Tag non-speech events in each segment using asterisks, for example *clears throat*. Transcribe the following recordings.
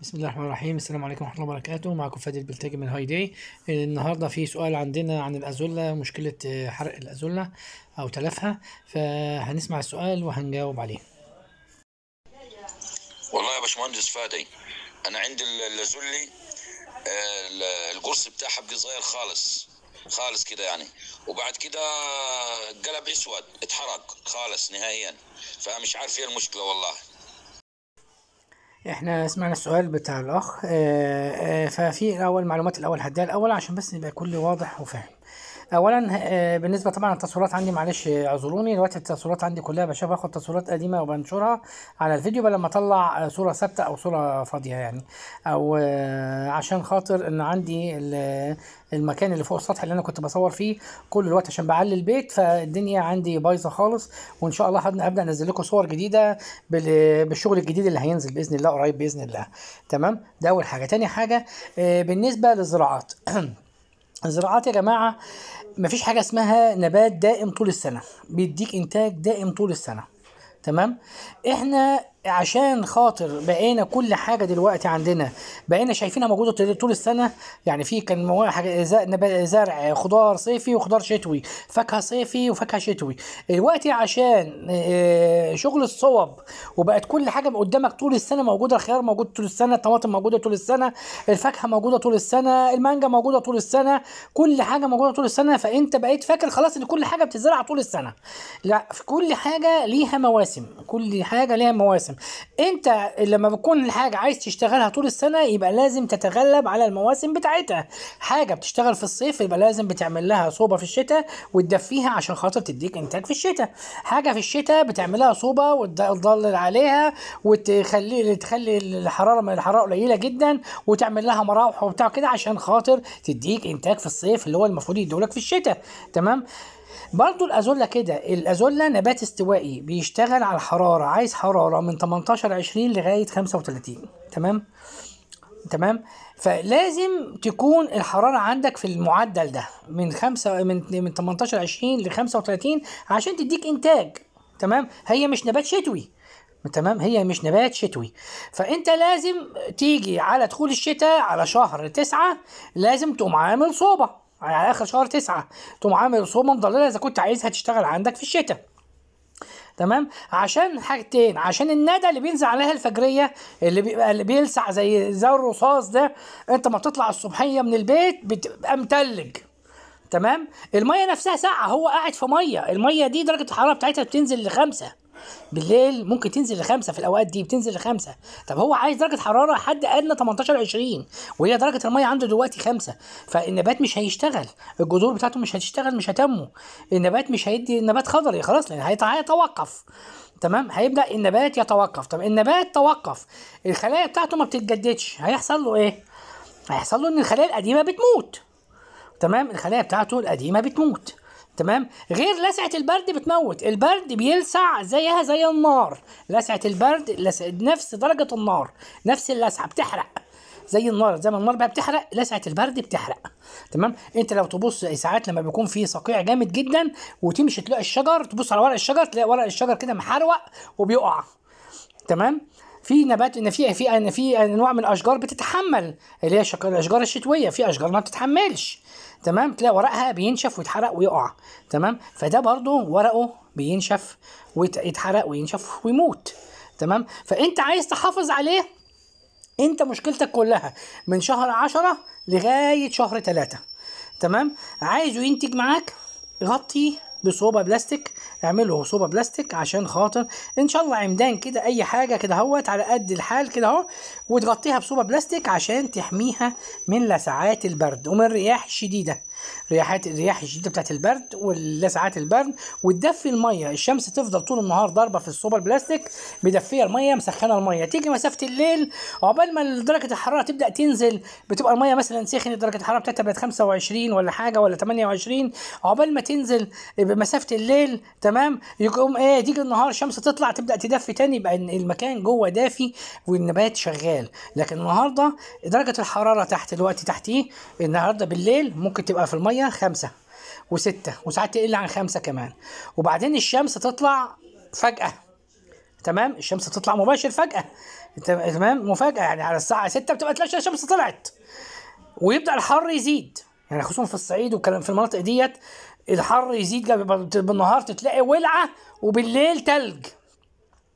بسم الله الرحمن الرحيم السلام عليكم ورحمه الله وبركاته معكم فادي البلتاجي من هاي داي النهارده في سؤال عندنا عن الازوله مشكله آه، حرق الازوله او تلفها فهنسمع السؤال وهنجاوب عليه والله يا باشمهندس فادي انا عندي الازولي آه، القرص بتاعها بقي صغير خالص خالص كده يعني وبعد كده قلب اسود اتحرق خالص نهائيا فمش عارف ايه المشكله والله احنا سمعنا السؤال بتاع الاخ آه، آه، ففي الاول معلومات الاول هديها الاول عشان بس يبقى كل واضح وفاهم اولا آه، بالنسبه طبعا التصويرات عندي معلش اعذروني دلوقتي التصويرات عندي كلها بشوف باخد تصويرات قديمه وبنشرها على الفيديو بدل ما اطلع آه، صوره ثابته او صوره فاضيه يعني او آه، عشان خاطر ان عندي المكان اللي فوق السطح اللي انا كنت بصور فيه كل الوقت عشان بعلي البيت فالدنيا عندي بايظه خالص وان شاء الله هبدا انزل لكم صور جديده بالشغل الجديد اللي هينزل باذن الله قريب باذن الله تمام ده اول حاجه تاني حاجه بالنسبه للزراعات *clears throat* الزراعات يا جماعه مفيش حاجه اسمها نبات دائم طول السنه بيديك انتاج دائم طول السنه تمام احنا عشان خاطر بقينا كل حاجه دلوقتي عندنا بقينا شايفينها موجوده طول السنه يعني في كان زرع خضار صيفي وخضار شتوي فاكهه صيفي وفاكهه شتوي دلوقتي عشان آه، شغل الصوب وبقت كل حاجه قدامك طول السنه موجوده الخيار موجود طول السنه الطماطم موجوده طول السنه الفاكهه موجوده طول السنه المانجا موجوده طول السنه كل حاجه موجوده طول السنه فانت بقيت فاكر خلاص ان كل حاجه بتتزرع طول السنه لا في كل حاجه ليها مواسم كل حاجه ليها مواسم انت لما بتكون الحاجه عايز تشتغلها طول السنه يبقى لازم تتغلب على المواسم بتاعتها حاجه بتشتغل في الصيف يبقى لازم بتعمل لها صوبه في الشتاء وتدفيها عشان خاطر تديك انتاج في الشتاء حاجه في الشتاء بتعملها صوبه وتضلل عليها وتخلي تخلي الحراره من الحراره قليله جدا وتعمل لها مراوح وبتاع كده عشان خاطر تديك انتاج في الصيف اللي هو المفروض يدولك في الشتاء تمام برضو الازولا كده الازولا نبات استوائي بيشتغل على الحراره عايز حراره من 18 20 لغايه 35 تمام تمام فلازم تكون الحراره عندك في المعدل ده من 5 من من 18 20 ل 35 عشان تديك انتاج تمام هي مش نبات شتوي تمام هي مش نبات شتوي فانت لازم تيجي على دخول الشتاء على شهر تسعة لازم تقوم عامل صوبه يعني على اخر شهر تسعة تقوم عامل رسومه مضلله اذا كنت عايزها تشتغل عندك في الشتاء تمام عشان حاجتين عشان الندى اللي بينزل عليها الفجريه اللي بيبقى اللي بيلسع زي زي الرصاص ده انت ما بتطلع الصبحيه من البيت بتبقى متلج تمام الميه نفسها ساقعه هو قاعد في ميه الميه دي درجه الحراره بتاعتها بتنزل لخمسة بالليل ممكن تنزل لخمسه في الاوقات دي بتنزل لخمسه طب هو عايز درجه حراره حد ادنى 18 20 وهي درجه الميه عنده دلوقتي خمسه فالنبات مش هيشتغل الجذور بتاعته مش هتشتغل مش هتنمو النبات مش هيدي النبات خضري خلاص لان هيتوقف تمام هيبدا النبات يتوقف طب النبات توقف الخلايا بتاعته ما بتتجددش هيحصل له ايه هيحصل له ان الخلايا القديمه بتموت تمام الخلايا بتاعته القديمه بتموت تمام غير لسعه البرد بتموت البرد بيلسع زيها زي النار لسعه البرد لسعة نفس درجه النار نفس اللسعه بتحرق زي النار زي ما النار بقى بتحرق لسعه البرد بتحرق تمام انت لو تبص ساعات لما بيكون في صقيع جامد جدا وتمشي تلاقي الشجر تبص على ورق الشجر تلاقي ورق الشجر كده محروق وبيقع تمام في نبات ان في في ان في انواع من الاشجار بتتحمل اللي هي الاشجار الشتويه في اشجار ما بتتحملش تمام تلاقي ورقها بينشف ويتحرق ويقع تمام فده برضو ورقه بينشف ويتحرق وينشف ويموت تمام فانت عايز تحافظ عليه انت مشكلتك كلها من شهر عشرة لغاية شهر ثلاثة تمام عايزه ينتج معاك غطي بصوبة بلاستيك اعمل له بلاستيك عشان خاطر ان شاء الله عمدان كده اي حاجه كده اهوت على قد الحال كده اهو وتغطيها بصوبة بلاستيك عشان تحميها من لسعات البرد ومن الرياح الشديدة رياحات الرياح الشديدة بتاعت البرد واللسعات البرد وتدفي المية الشمس تفضل طول النهار ضاربة في الصوبة البلاستيك مدفية المية مسخنة المية تيجي مسافة الليل عقبال ما درجة الحرارة تبدأ تنزل بتبقى المية مثلا سخنه درجة الحرارة بتاعتها بقت 25 ولا حاجة ولا 28 عقبال ما تنزل بمسافة الليل تمام يقوم ايه تيجي النهار الشمس تطلع تبدأ تدفي تاني يبقى المكان جوه دافي والنبات شغال شغال لكن النهارده درجه الحراره تحت الوقت تحتيه النهارده بالليل ممكن تبقى في الميه خمسة وستة وساعات تقل عن خمسة كمان وبعدين الشمس تطلع فجأة تمام الشمس تطلع مباشر فجأة تمام مفاجأة يعني على الساعة 6 بتبقى تلاقي الشمس طلعت ويبدأ الحر يزيد يعني خصوصا في الصعيد والكلام في المناطق ديت الحر يزيد بالنهار تتلاقي ولعة وبالليل تلج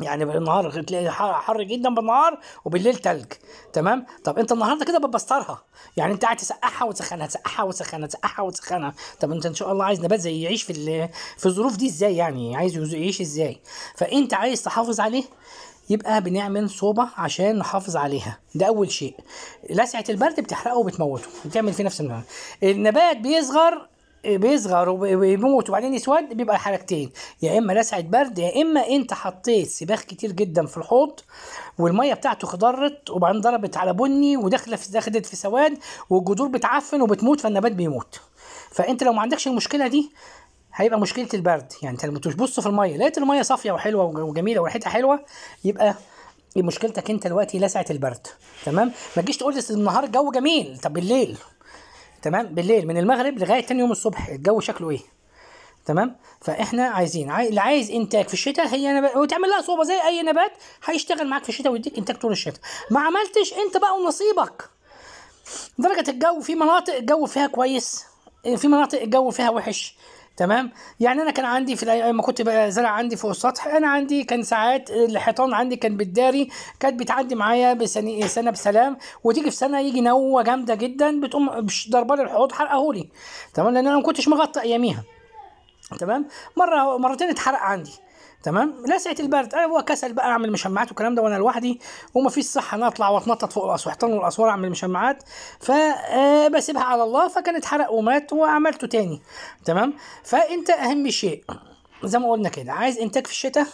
يعني بالنهار تلاقي حر جدا بالنهار وبالليل تلج تمام طب انت النهارده كده بتبسترها يعني انت قاعد تسقعها وتسخنها تسقعها وتسخنها تسقعها وتسخنها طب انت ان شاء الله عايز نبات زي يعيش في في الظروف دي ازاي يعني عايز يعيش ازاي فانت عايز تحافظ عليه يبقى بنعمل صوبة عشان نحافظ عليها ده أول شيء لسعة البرد بتحرقه وبتموته بتعمل فيه نفس المعنى النبات بيصغر بيصغر وبيموت وبعدين يسود بيبقى حاجتين يا اما لسعه برد يا اما انت حطيت سباخ كتير جدا في الحوض والميه بتاعته خضرت وبعدين ضربت على بني وداخله في دخلت في سواد والجذور بتعفن وبتموت فالنبات بيموت فانت لو ما عندكش المشكله دي هيبقى مشكله البرد يعني انت لما تبص في الميه لقيت الميه صافيه وحلوه وجميله وريحتها حلوه يبقى مشكلتك انت دلوقتي لسعه البرد تمام ما تجيش تقول لي النهار جو جميل طب بالليل تمام بالليل من المغرب لغايه تاني يوم الصبح الجو شكله ايه تمام فاحنا عايزين اللي عايز انتاج في الشتاء هي نبات وتعمل لها صوبه زي اي نبات هيشتغل معاك في الشتاء ويديك انتاج طول الشتاء ما عملتش انت بقى ونصيبك درجه الجو في مناطق الجو فيها كويس في مناطق الجو فيها وحش تمام يعني انا كان عندي في لما كنت زرع عندي فوق السطح انا عندي كان ساعات الحيطان عندي كان بتداري كانت بتعدي معايا بسنه سنه بسلام وتيجي في سنه يجي نوه جامده جدا بتقوم ضربه لي الحوض حرقهولي تمام لان انا ما كنتش مغطى اياميها تمام مره مرتين اتحرق عندي تمام لسعه البرد انا آه، هو كسل بقى اعمل مشمعات والكلام ده وانا لوحدي وما فيش صحه ان اطلع واتنطط فوق الاسوحتان والاسوار اعمل مشمعات فبسيبها آه، على الله فكانت حرق ومات وعملته تاني تمام فانت اهم شيء زي ما قلنا كده عايز انتاج في الشتاء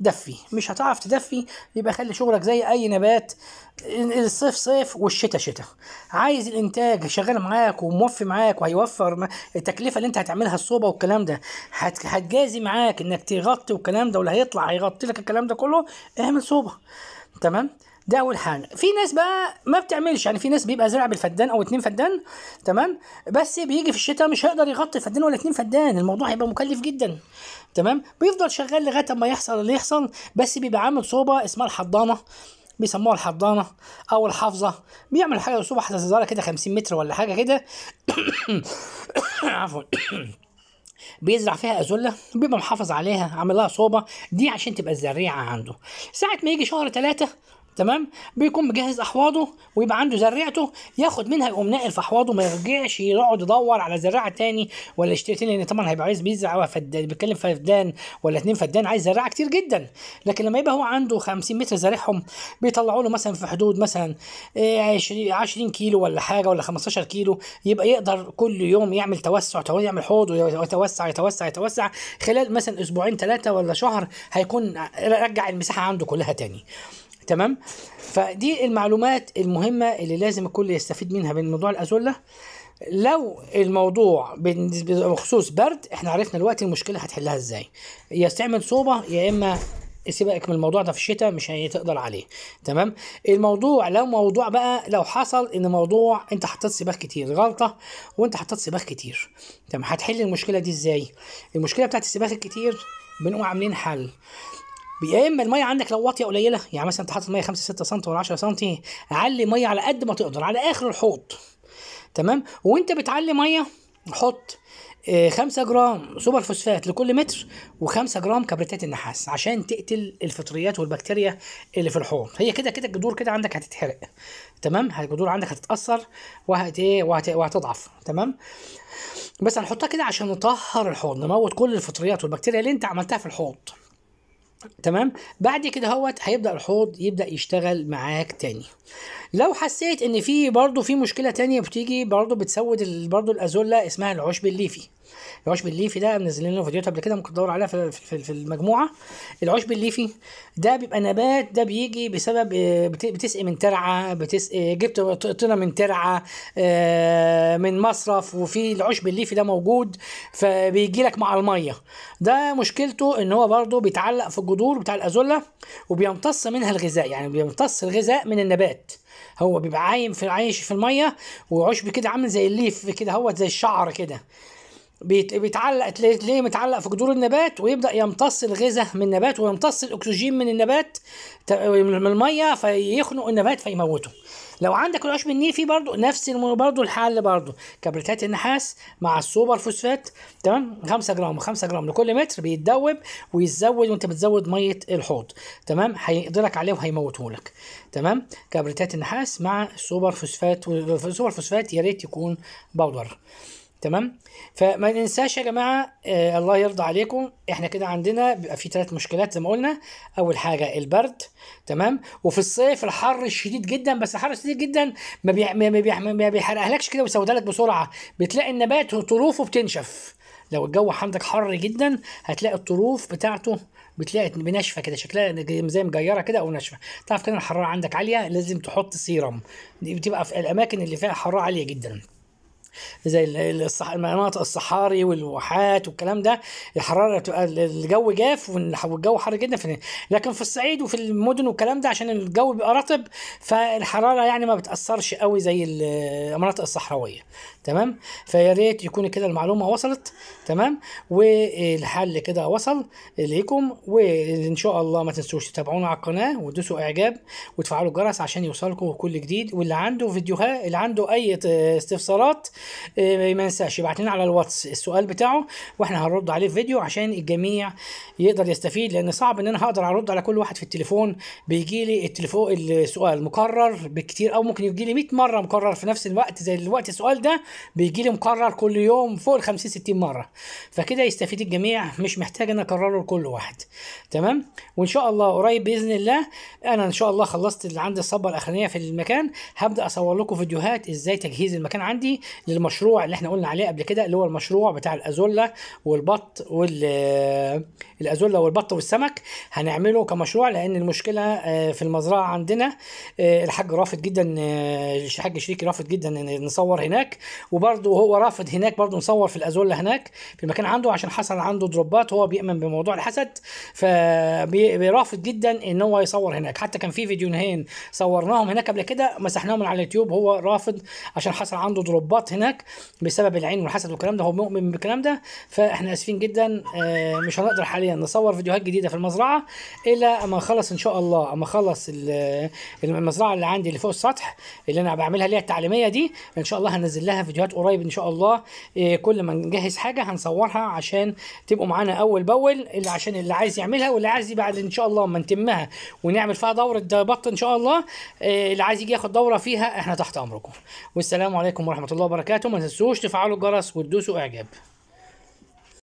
دفي مش هتعرف تدفي يبقى خلي شغلك زي اي نبات الصيف صيف والشتاء شتاء عايز الانتاج شغال معاك وموفي معاك وهيوفر التكلفه اللي انت هتعملها الصوبه والكلام ده هت... هتجازي معاك انك تغطي والكلام ده واللي هيطلع هيغطي لك الكلام ده كله اعمل صوبه تمام ده اول حاجه في ناس بقى ما بتعملش يعني في ناس بيبقى زرع بالفدان او اتنين فدان تمام بس بيجي في الشتاء مش هيقدر يغطي فدان ولا اتنين فدان الموضوع هيبقى مكلف جدا تمام بيفضل شغال لغايه اما يحصل اللي يحصل بس بيبقى عامل صوبه اسمها الحضانه بيسموها الحضانه او الحافظه بيعمل حاجه حتى حساسه كده 50 متر ولا حاجه كده *coughs* عفوا بيزرع فيها أزلة بيبقى محافظ عليها عامل لها صوبة دي عشان تبقى الزريعة عنده ساعة ما يجي شهر ثلاثة تمام بيكون مجهز احواضه ويبقى عنده زريعته ياخد منها يقوم ناقل في احواضه ما يرجعش يقعد يدور على زراعه تاني ولا يشتري تاني لان طبعا هيبقى عايز بيزرع فدان بيتكلم فدان ولا اتنين فدان عايز زراعه كتير جدا لكن لما يبقى هو عنده 50 متر زارعهم بيطلعوا له مثلا في حدود مثلا 20 آه، كيلو ولا حاجه ولا 15 كيلو يبقى يقدر كل يوم يعمل توسع يعمل حوض ويتوسع يتوسع يتوسع خلال مثلا اسبوعين ثلاثه ولا شهر هيكون رجع المساحه عنده كلها تاني تمام فدي المعلومات المهمه اللي لازم الكل يستفيد منها من موضوع الازوله لو الموضوع بخصوص برد احنا عرفنا دلوقتي المشكله هتحلها ازاي يا استعمل صوبه يا اما سيبك من الموضوع ده في الشتاء مش هتقدر عليه تمام الموضوع لو موضوع بقى لو حصل ان موضوع انت حطيت سباخ كتير غلطه وانت حطيت سباخ كتير تمام هتحل المشكله دي ازاي المشكله بتاعت السباخ الكتير بنقوم عاملين حل يا اما الميه عندك لو واطيه قليله يعني مثلا انت حاطط ميه 5 6 سم ولا 10 سم علي ميه على قد ما تقدر على اخر الحوض تمام وانت بتعلي ميه حط 5 آه، جرام سوبر فوسفات لكل متر و5 جرام كبريتات النحاس عشان تقتل الفطريات والبكتيريا اللي في الحوض هي كده كده الجذور كده عندك هتتحرق تمام الجذور عندك هتتاثر وهت إيه، وهت... وهتضعف تمام بس هنحطها كده عشان نطهر الحوض نموت كل الفطريات والبكتيريا اللي انت عملتها في الحوض تمام بعد كده هوت هيبدا الحوض يبدا يشتغل معاك تاني لو حسيت ان في برضه في مشكله تانية بتيجي برضه بتسود برضه الازولا اسمها العشب الليفي العشب الليفي ده منزلين له فيديوهات قبل كده ممكن تدور عليها في, في, المجموعه العشب الليفي ده بيبقى نبات ده بيجي بسبب آه، بتسقي من ترعه بتسقي جبت طينا من ترعه آه، من مصرف وفي العشب الليفي ده موجود فبيجي لك مع الميه ده مشكلته ان هو برضه بيتعلق في الجذور بتاع الازولا وبيمتص منها الغذاء يعني بيمتص الغذاء من النبات هو بيبقى عايم في عايش في الميه وعشب كده عامل زي الليف كده هو زي الشعر كده بيتعلق تلاقيه متعلق في جذور النبات ويبدا يمتص الغذاء من النبات ويمتص الاكسجين من النبات من الميه فيخنق النبات فيموته لو عندك الاش من النيفي برضو نفس برضو الحل برضو كبريتات النحاس مع السوبر فوسفات تمام 5 جرام 5 جرام لكل متر بيتدوب ويتزود وانت بتزود ميه الحوض تمام هيقدرك عليه وهيموته لك تمام كبريتات النحاس مع السوبر فوسفات والسوبر فوسفات يا ريت يكون باودر تمام فما ننساش يا جماعه آه الله يرضى عليكم احنا كده عندنا بيبقى في ثلاث مشكلات زي ما قلنا اول حاجه البرد تمام وفي الصيف الحر الشديد جدا بس الحر الشديد جدا ما بيح... ما, بيح... ما بيحرقلكش كده ويسودلك بسرعه بتلاقي النبات طروفه بتنشف لو الجو عندك حر جدا هتلاقي الطروف بتاعته بتلاقي ناشفه كده شكلها زي مجيره كده او ناشفه تعرف كده الحراره عندك عاليه لازم تحط سيرم دي بتبقى في الاماكن اللي فيها حراره عاليه جدا زي الصح... المناطق الصحاري والواحات والكلام ده الحراره تبقى الجو جاف والجو حر جدا في لكن في الصعيد وفي المدن والكلام ده عشان الجو بيبقى رطب فالحراره يعني ما بتاثرش قوي زي المناطق الصحراويه تمام فيا ريت يكون كده المعلومه وصلت تمام والحل كده وصل ليكم وان شاء الله ما تنسوش تتابعونا على القناه وتدوسوا اعجاب وتفعلوا الجرس عشان يوصلكم كل جديد واللي عنده فيديوهات اللي عنده اي استفسارات آه، ما ينساش يبعت لنا على الواتس السؤال بتاعه واحنا هنرد عليه في فيديو عشان الجميع يقدر يستفيد لان صعب ان انا هقدر ارد على كل واحد في التليفون بيجي لي التليفون السؤال مكرر بكتير او ممكن يجي لي 100 مره مكرر في نفس الوقت زي الوقت السؤال ده بيجي لي مكرر كل يوم فوق ال 50 60 مره فكده يستفيد الجميع مش محتاج ان اكرره لكل واحد تمام وان شاء الله قريب باذن الله انا ان شاء الله خلصت اللي عندي الصبه الاخرانيه في المكان هبدا اصور لكم فيديوهات ازاي تجهيز المكان عندي للمشروع اللي احنا قلنا عليه قبل كده اللي هو المشروع بتاع الازولا والبط وال آه، الازولا والبط والسمك هنعمله كمشروع لان المشكله آه، في المزرعه عندنا آه، الحاج رافض جدا الحاج شريكي رافض جدا نصور هناك وبرضه هو رافض هناك برضه مصور في الازولا هناك في المكان عنده عشان حصل عنده دروبات هو بيؤمن بموضوع الحسد فبيرافض جدا ان هو يصور هناك حتى كان في فيديوهين صورناهم هناك قبل كده مسحناهم من على اليوتيوب هو رافض عشان حصل عنده دروبات هناك بسبب العين والحسد والكلام ده هو مؤمن بالكلام ده فاحنا اسفين جدا آه، مش هنقدر حاليا نصور فيديوهات جديده في المزرعه الا اما اخلص ان شاء الله اما اخلص المزرعه اللي عندي اللي فوق السطح اللي انا بعملها اللي هي التعليميه دي ان شاء الله هنزل لها فيديو فيديوهات قريب ان شاء الله آه، كل ما نجهز حاجه هنصورها عشان تبقوا معانا اول باول اللي عشان اللي عايز يعملها واللي عايز بعد ان شاء الله ما نتمها ونعمل فيها دوره بط ان شاء الله آه، اللي عايز يجي ياخد دوره فيها احنا تحت امركم والسلام عليكم ورحمه الله وبركاته ما تنسوش تفعلوا الجرس وتدوسوا اعجاب